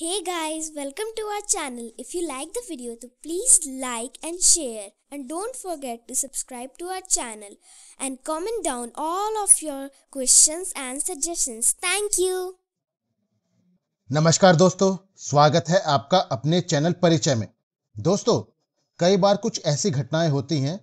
Hey guys, welcome to our channel. If you like the video, then please like and share. And don't forget to subscribe to our channel and comment down all of your questions and suggestions. Thank you. नमस्कार दोस्तों स्वागत है आपका अपने channel परिचय में दोस्तों कई बार कुछ ऐसी घटनाएं होती हैं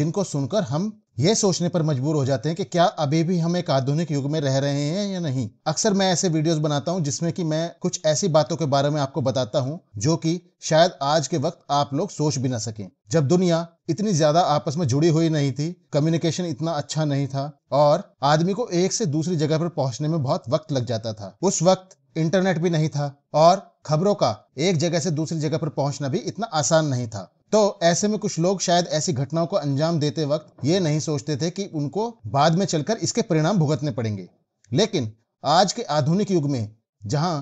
जिनको सुनकर हम ये सोचने पर मजबूर हो जाते हैं कि क्या अभी भी हम एक आधुनिक युग में रह रहे हैं या नहीं अक्सर मैं ऐसे वीडियोस बनाता हूं जिसमें कि मैं कुछ ऐसी बातों के बारे में आपको बताता हूं जो कि शायद आज के वक्त आप लोग सोच भी ना सकें जब दुनिया इतनी ज्यादा आपस में जुड़ी हुई नहीं थी कम्युनिकेशन इतना अच्छा नहीं था और आदमी को एक से दूसरी जगह पर पहुंचने में बहुत वक्त लग जाता था उस वक्त इंटरनेट भी नहीं था और खबरों का एक जगह से दूसरी जगह पर पहुंचना भी इतना आसान नहीं था तो ऐसे में कुछ लोग शायद ऐसी घटनाओं को अंजाम देते वक्त ये नहीं सोचते थे कि उनको बाद में चलकर इसके परिणाम भुगतने पड़ेंगे लेकिन आज के आधुनिक युग में जहां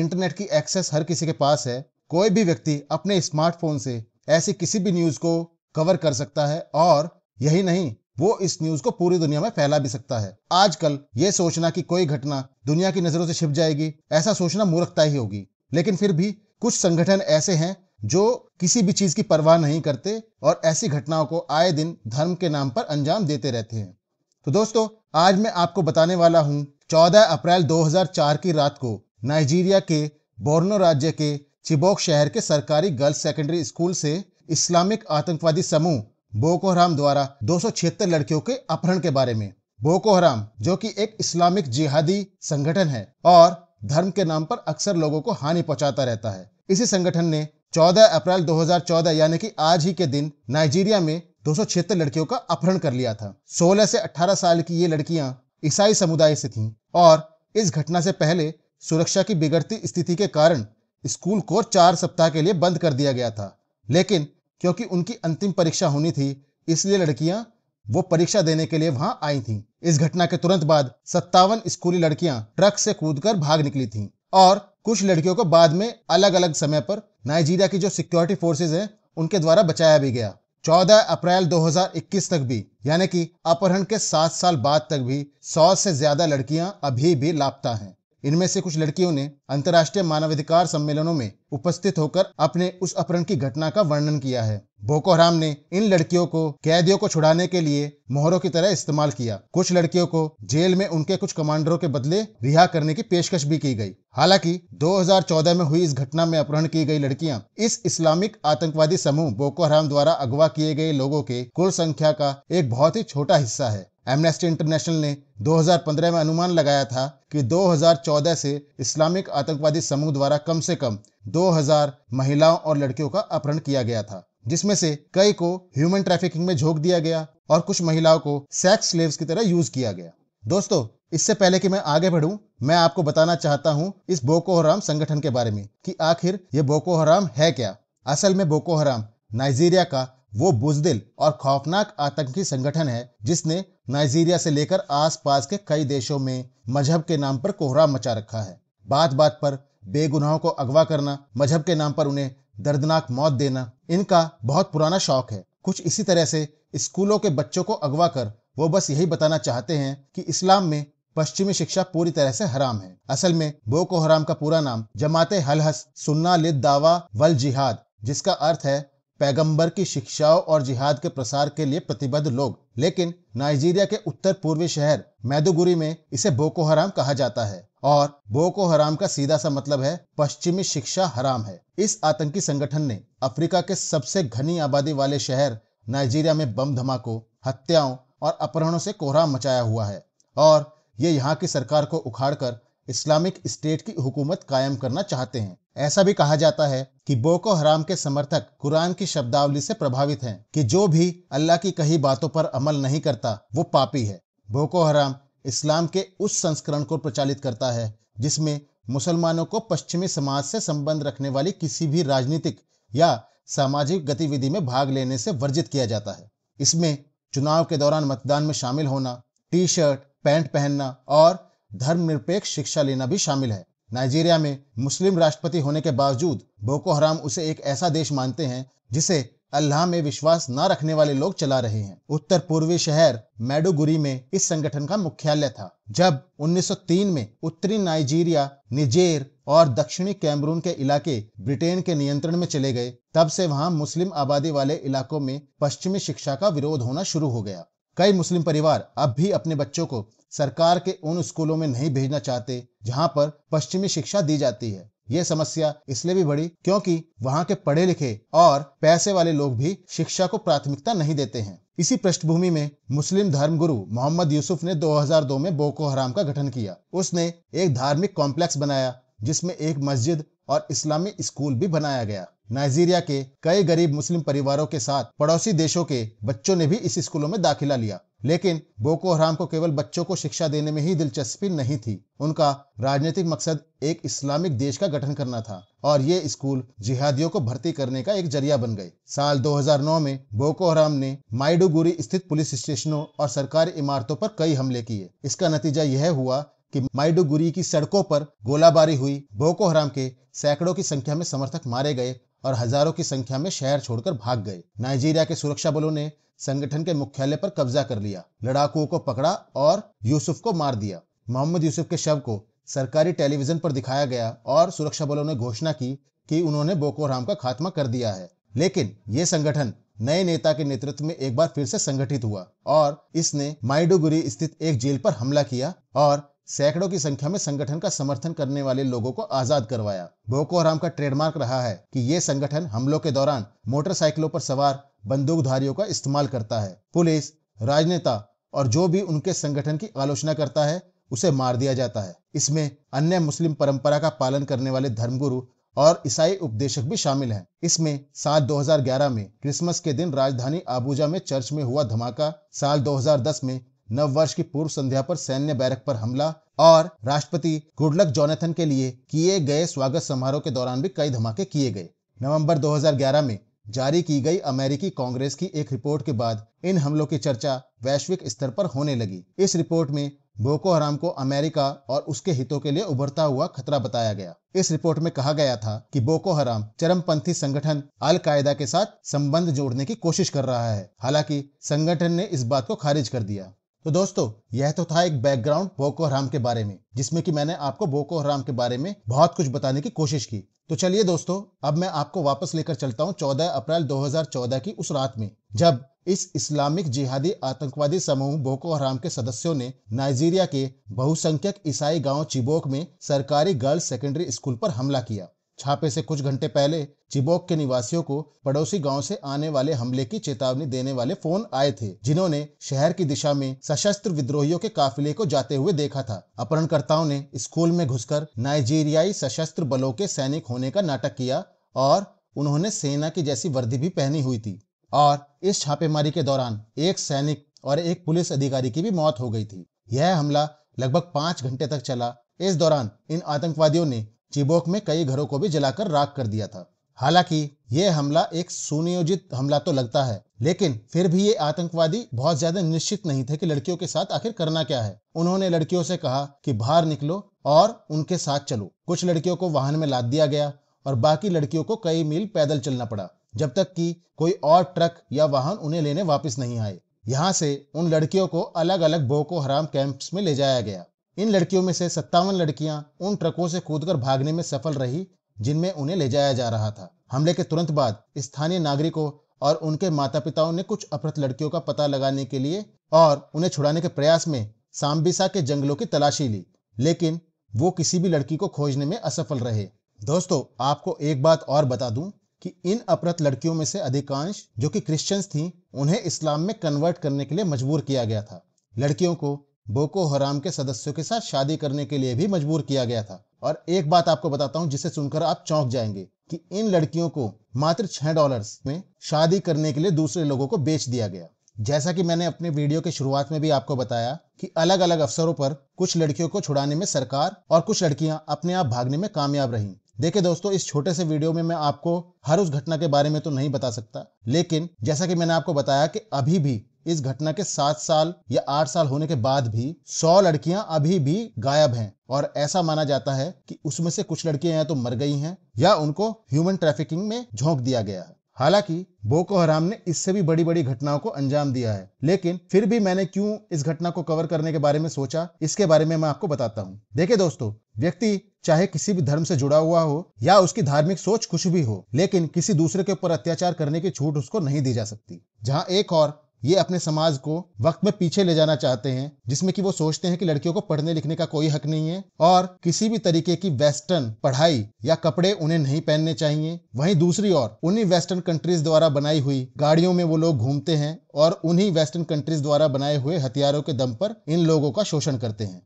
इंटरनेट की एक्सेस हर किसी के पास है कोई भी व्यक्ति अपने स्मार्टफोन से ऐसी किसी भी न्यूज़ को कवर कर सकता है और यही नहीं वो इस न्यूज़ को पूरी दुनिया में फैला भी सकता है आजकल ये सोचना कि कोई घटना दुनिया की नज़रों से छिप जाएगी ऐसा सोचना मूर्खता ही होगी लेकिन फिर भी कुछ संगठन ऐसे हैं जो किसी भी चीज की परवाह नहीं करते और ऐसी घटनाओं को आए दिन धर्म के नाम पर अंजाम देते रहते हैं तो दोस्तों आज मैं आपको बताने वाला हूं 14 अप्रैल 2004 की रात को नाइजीरिया के बोर्नो राज्य के चिबोक शहर के सरकारी गर्ल्स सेकेंडरी स्कूल से इस्लामिक आतंकवादी समूह बोको हराम द्वारा दो लड़कियों के अपहरण के बारे में बोको हराम जो कि एक इस्लामिक जिहादी संगठन है और धर्म के नाम पर अक्सर लोगों को हानि पहुंचाता रहता है इसी संगठन ने 14 अप्रैल 2014 यानी कि आज ही के दिन नाइजीरिया में दो लड़कियों का अपहरण कर लिया था 16 से 18 साल की ये लड़कियां ईसाई समुदाय से थीं और इस घटना से पहले सुरक्षा की बिगड़ती स्थिति के कारण स्कूल को चार सप्ताह के लिए बंद कर दिया गया था लेकिन क्योंकि उनकी अंतिम परीक्षा होनी थी इसलिए लड़कियां वो परीक्षा देने के लिए वहां आई थीं। इस घटना के तुरंत बाद सत्तावन स्कूली लड़कियां ट्रक से कूदकर भाग निकली थीं और कुछ लड़कियों को बाद में अलग अलग समय पर नाइजीरिया की जो सिक्योरिटी फोर्सेज हैं उनके द्वारा बचाया भी गया 14 अप्रैल 2021 तक भी यानी कि अपहरण के सात साल बाद तक भी सौ से ज्यादा लड़कियां अभी भी लापता हैं इनमें से कुछ लड़कियों ने अंतर्राष्ट्रीय मानवाधिकार सम्मेलनों में उपस्थित होकर अपने उस अपहरण की घटना का वर्णन किया है बोको हराम ने इन लड़कियों को कैदियों को छुड़ाने के लिए मोहरों की तरह इस्तेमाल किया कुछ लड़कियों को जेल में उनके कुछ कमांडरों के बदले रिहा करने की पेशकश भी की गई हालांकि 2014 में हुई इस घटना में अपहरण की गई लड़कियां इस इस्लामिक आतंकवादी समूह बोको हराम द्वारा अगवा किए गए लोगों के कुल संख्या का एक बहुत ही छोटा हिस्सा है एमनेस्टी इंटरनेशनल ने 2015 में अनुमान लगाया था कि 2014 से इस्लामिक आतंकवादी समूह द्वारा कम से कम 2000 महिलाओं और लड़कियों का अपहरण किया गया था जिसमें से कई को ह्यूमन ट्रैफिकिंग में झोंक दिया गया और कुछ महिलाओं को सेक्स स्लेव्स की तरह यूज किया गया दोस्तों इससे पहले कि मैं आगे बढ़ूं, मैं आपको बताना चाहता हूं इस बोको हराम संगठन के बारे में कि आखिर ये बोको हराम है क्या असल में बोको हराम नाइजीरिया का वो बुजदिल और खौफनाक आतंकी संगठन है जिसने नाइजीरिया से लेकर आसपास के कई देशों में मजहब के नाम पर कोहराम मचा रखा है बात बात पर बेगुनाहों को अगवा करना मजहब के नाम पर उन्हें दर्दनाक मौत देना इनका बहुत पुराना शौक है कुछ इसी तरह से स्कूलों के बच्चों को अगवा कर वो बस यही बताना चाहते हैं कि इस्लाम में पश्चिमी शिक्षा पूरी तरह से हराम है असल में बोको हराम का पूरा नाम जमाते हलहस सुन्ना लिद दावा वल जिहाद जिसका अर्थ है पैगंबर की शिक्षाओं और जिहाद के प्रसार के लिए प्रतिबद्ध लोग लेकिन नाइजीरिया के उत्तर पूर्वी शहर मैदुगुरी में इसे बोको हराम कहा जाता है और बोको हराम का सीधा सा मतलब है पश्चिमी शिक्षा हराम है इस आतंकी संगठन ने अफ्रीका के सबसे घनी आबादी वाले शहर नाइजीरिया में बम धमाकों हत्याओं और अपहरणों से कोहराम मचाया हुआ है और ये यहाँ की सरकार को उखाड़कर इस्लामिक स्टेट की हुकूमत कायम करना चाहते हैं ऐसा भी कहा जाता है कि बोको हराम के समर्थक कुरान की शब्दावली से प्रभावित हैं कि जो भी अल्लाह की कही बातों पर अमल नहीं करता वो पापी है बोको हराम इस्लाम के उस संस्करण को प्रचालित करता है जिसमें मुसलमानों को पश्चिमी समाज से संबंध रखने वाली किसी भी राजनीतिक या सामाजिक गतिविधि में भाग लेने से वर्जित किया जाता है इसमें चुनाव के दौरान मतदान में शामिल होना टी शर्ट पैंट पहनना और धर्मनिरपेक्ष शिक्षा लेना भी शामिल है नाइजीरिया में मुस्लिम राष्ट्रपति होने के बावजूद बोको हराम उसे एक ऐसा देश मानते हैं जिसे अल्लाह में विश्वास न रखने वाले लोग चला रहे हैं उत्तर पूर्वी शहर मैडोगुरी में इस संगठन का मुख्यालय था जब 1903 में उत्तरी नाइजीरिया निजेर और दक्षिणी कैमरून के इलाके ब्रिटेन के नियंत्रण में चले गए तब से वहां मुस्लिम आबादी वाले इलाकों में पश्चिमी शिक्षा का विरोध होना शुरू हो गया कई मुस्लिम परिवार अब भी अपने बच्चों को सरकार के उन स्कूलों में नहीं भेजना चाहते जहां पर पश्चिमी शिक्षा दी जाती है ये समस्या इसलिए भी बड़ी क्योंकि वहां के पढ़े लिखे और पैसे वाले लोग भी शिक्षा को प्राथमिकता नहीं देते हैं इसी पृष्ठभूमि में मुस्लिम धर्मगुरु मोहम्मद यूसुफ ने 2002 में बोको हराम का गठन किया उसने एक धार्मिक कॉम्प्लेक्स बनाया जिसमें एक मस्जिद और इस्लामी स्कूल भी बनाया गया नाइजीरिया के कई गरीब मुस्लिम परिवारों के साथ पड़ोसी देशों के बच्चों ने भी इस स्कूलों में दाखिला लिया लेकिन बोको हराम को केवल बच्चों को शिक्षा देने में ही दिलचस्पी नहीं थी उनका राजनीतिक मकसद एक इस्लामिक देश का गठन करना था और ये स्कूल जिहादियों को भर्ती करने का एक जरिया बन गए साल 2009 में बोको हराम ने माइडुगुरी स्थित पुलिस स्टेशनों और सरकारी इमारतों पर कई हमले किए इसका नतीजा यह हुआ कि माइडुगुरी की सड़कों पर गोलाबारी हुई बोको हराम के सैकड़ों की संख्या में समर्थक मारे गए और हजारों की संख्या में शहर छोड़कर भाग गए नाइजीरिया के सुरक्षा बलों ने संगठन के मुख्यालय पर कब्जा कर लिया लड़ाकुओं को पकड़ा और यूसुफ को मार दिया मोहम्मद यूसुफ के शव को सरकारी टेलीविजन पर दिखाया गया और सुरक्षा बलों ने घोषणा की कि उन्होंने बोको हराम का खात्मा कर दिया है लेकिन ये संगठन नए नेता के नेतृत्व में एक बार फिर से संगठित हुआ और इसने माइडुगुरी स्थित एक जेल पर हमला किया और सैकड़ों की संख्या में संगठन का समर्थन करने वाले लोगों को आजाद करवाया बोको हराम का ट्रेडमार्क रहा है कि ये संगठन हमलों के दौरान मोटरसाइकिलों पर सवार बंदूकधारियों का इस्तेमाल करता है पुलिस राजनेता और जो भी उनके संगठन की आलोचना करता है उसे मार दिया जाता है इसमें अन्य मुस्लिम परंपरा का पालन करने वाले धर्मगुरु और ईसाई उपदेशक भी शामिल हैं। इसमें साल 2011 में क्रिसमस के दिन राजधानी आबूजा में चर्च में हुआ धमाका साल 2010 में नव वर्ष की पूर्व संध्या पर सैन्य बैरक पर हमला और राष्ट्रपति गुडलक जोनेथन के लिए किए गए स्वागत समारोह के दौरान भी कई धमाके किए गए नवंबर 2011 में जारी की गई अमेरिकी कांग्रेस की एक रिपोर्ट के बाद इन हमलों की चर्चा वैश्विक स्तर पर होने लगी इस रिपोर्ट में बोको हराम को अमेरिका और उसके हितों के लिए उभरता हुआ खतरा बताया गया इस रिपोर्ट में कहा गया था कि बोको हराम चरमपंथी संगठन अल कायदा के साथ संबंध जोड़ने की कोशिश कर रहा है हालांकि संगठन ने इस बात को खारिज कर दिया तो दोस्तों यह तो था एक बैकग्राउंड बोको हराम के बारे में जिसमें कि मैंने आपको बोको हराम के बारे में बहुत कुछ बताने की कोशिश की तो चलिए दोस्तों अब मैं आपको वापस लेकर चलता हूँ 14 अप्रैल 2014 की उस रात में जब इस इस्लामिक जिहादी आतंकवादी समूह बोको हराम के सदस्यों ने नाइजीरिया के बहुसंख्यक ईसाई गांव चिबोक में सरकारी गर्ल्स सेकेंडरी स्कूल पर हमला किया छापे से कुछ घंटे पहले चिबोक के निवासियों को पड़ोसी गांव से आने वाले हमले की चेतावनी देने वाले फोन आए थे जिन्होंने शहर की दिशा में सशस्त्र विद्रोहियों के काफिले को जाते हुए देखा था अपहरणकर्ताओं ने स्कूल में घुसकर नाइजीरियाई सशस्त्र बलों के सैनिक होने का नाटक किया और उन्होंने सेना की जैसी वर्दी भी पहनी हुई थी और इस छापेमारी के दौरान एक सैनिक और एक पुलिस अधिकारी की भी मौत हो गई थी यह हमला लगभग पांच घंटे तक चला इस दौरान इन आतंकवादियों ने चिबोक में कई घरों को भी जलाकर राख कर दिया था हालांकि ये हमला एक सुनियोजित हमला तो लगता है लेकिन फिर भी ये आतंकवादी बहुत ज्यादा निश्चित नहीं थे कि लड़कियों के साथ आखिर करना क्या है उन्होंने लड़कियों से कहा कि बाहर निकलो और उनके साथ चलो कुछ लड़कियों को वाहन में लाद दिया गया और बाकी लड़कियों को कई मील पैदल चलना पड़ा जब तक कि कोई और ट्रक या वाहन उन्हें लेने वापस नहीं आए यहाँ से उन लड़कियों को अलग अलग बोको हराम कैंप्स में ले जाया गया इन लड़कियों में से सत्तावन लड़कियां उन ट्रकों से कूदकर भागने में सफल रही जिनमें उन्हें ले जाया जा रहा था हमले के तुरंत बाद स्थानीय नागरिकों और उनके माता पिताओं ने कुछ अपहृत लड़कियों का पता लगाने के लिए और उन्हें छुड़ाने के प्रयास में सांबिसा के जंगलों की तलाशी ली लेकिन वो किसी भी लड़की को खोजने में असफल रहे दोस्तों आपको एक बात और बता दूं कि इन अपहृत लड़कियों में से अधिकांश जो कि क्रिश्चियंस थीं उन्हें इस्लाम में कन्वर्ट करने के लिए मजबूर किया गया था लड़कियों को बोको हराम के सदस्यों के साथ शादी करने के लिए भी मजबूर किया गया था और एक बात आपको बताता हूँ जिसे सुनकर आप चौंक जाएंगे कि इन लड़कियों को मात्र छह डॉलर में शादी करने के लिए दूसरे लोगों को बेच दिया गया जैसा कि मैंने अपने वीडियो के शुरुआत में भी आपको बताया कि अलग अलग अफसरों पर कुछ लड़कियों को छुड़ाने में सरकार और कुछ लड़कियां अपने आप भागने में कामयाब रही देखे दोस्तों इस छोटे से वीडियो में मैं आपको हर उस घटना के बारे में तो नहीं बता सकता लेकिन जैसा कि मैंने आपको बताया कि अभी भी इस घटना के सात साल या आठ साल होने के बाद भी सौ लड़कियां अभी भी गायब हैं और ऐसा माना जाता है कि उसमें से कुछ लड़कियां या तो मर गई हैं या उनको ह्यूमन ट्रैफिकिंग में झोंक दिया गया है हालांकि बोको हराम ने इससे भी बड़ी बड़ी घटनाओं को अंजाम दिया है लेकिन फिर भी मैंने क्यों इस घटना को कवर करने के बारे में सोचा इसके बारे में मैं आपको बताता हूँ देखिए दोस्तों व्यक्ति चाहे किसी भी धर्म से जुड़ा हुआ हो या उसकी धार्मिक सोच कुछ भी हो लेकिन किसी दूसरे के ऊपर अत्याचार करने की छूट उसको नहीं दी जा सकती जहाँ एक और ये अपने समाज को वक्त में पीछे ले जाना चाहते हैं जिसमें कि वो सोचते हैं कि लड़कियों को पढ़ने लिखने का कोई हक नहीं है और किसी भी तरीके की वेस्टर्न पढ़ाई या कपड़े उन्हें नहीं पहनने चाहिए वहीं दूसरी ओर उन्हीं वेस्टर्न कंट्रीज द्वारा बनाई हुई गाड़ियों में वो लोग घूमते हैं और उन्हीं वेस्टर्न कंट्रीज द्वारा बनाए हुए हथियारों के दम पर इन लोगों का शोषण करते हैं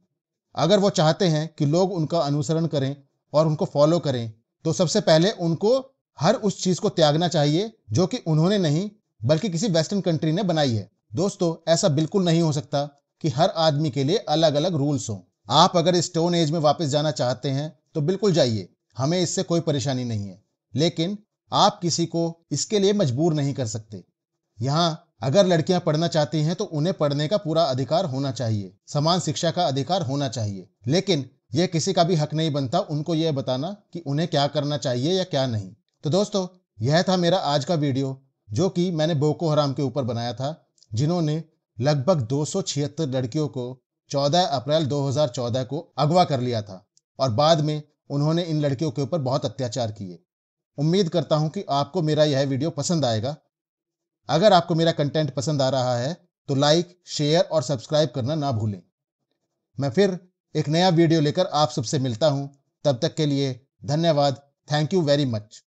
अगर वो चाहते हैं कि लोग उनका अनुसरण करें और उनको फॉलो करें तो सबसे पहले उनको हर उस चीज को त्यागना चाहिए जो कि उन्होंने नहीं बल्कि किसी वेस्टर्न कंट्री ने बनाई है दोस्तों ऐसा बिल्कुल नहीं हो सकता कि हर आदमी के लिए अलग अलग रूल्स हों आप अगर स्टोन एज में वापस जाना चाहते हैं तो बिल्कुल जाइए हमें इससे कोई परेशानी नहीं है लेकिन आप किसी को इसके लिए मजबूर नहीं कर सकते यहाँ अगर लड़कियां पढ़ना चाहती हैं तो उन्हें पढ़ने का पूरा अधिकार होना चाहिए समान शिक्षा का अधिकार होना चाहिए लेकिन यह किसी का भी हक नहीं बनता उनको यह बताना कि उन्हें क्या करना चाहिए या क्या नहीं तो दोस्तों यह था मेरा आज का वीडियो जो कि मैंने बोको हराम के ऊपर बनाया था जिन्होंने लगभग दो लड़कियों को 14 अप्रैल 2014 को अगवा कर लिया था और बाद में उन्होंने इन लड़कियों के ऊपर बहुत अत्याचार किए उम्मीद करता हूं कि आपको मेरा यह वीडियो पसंद आएगा अगर आपको मेरा कंटेंट पसंद आ रहा है तो लाइक शेयर और सब्सक्राइब करना ना भूलें मैं फिर एक नया वीडियो लेकर आप सबसे मिलता हूं तब तक के लिए धन्यवाद थैंक यू वेरी मच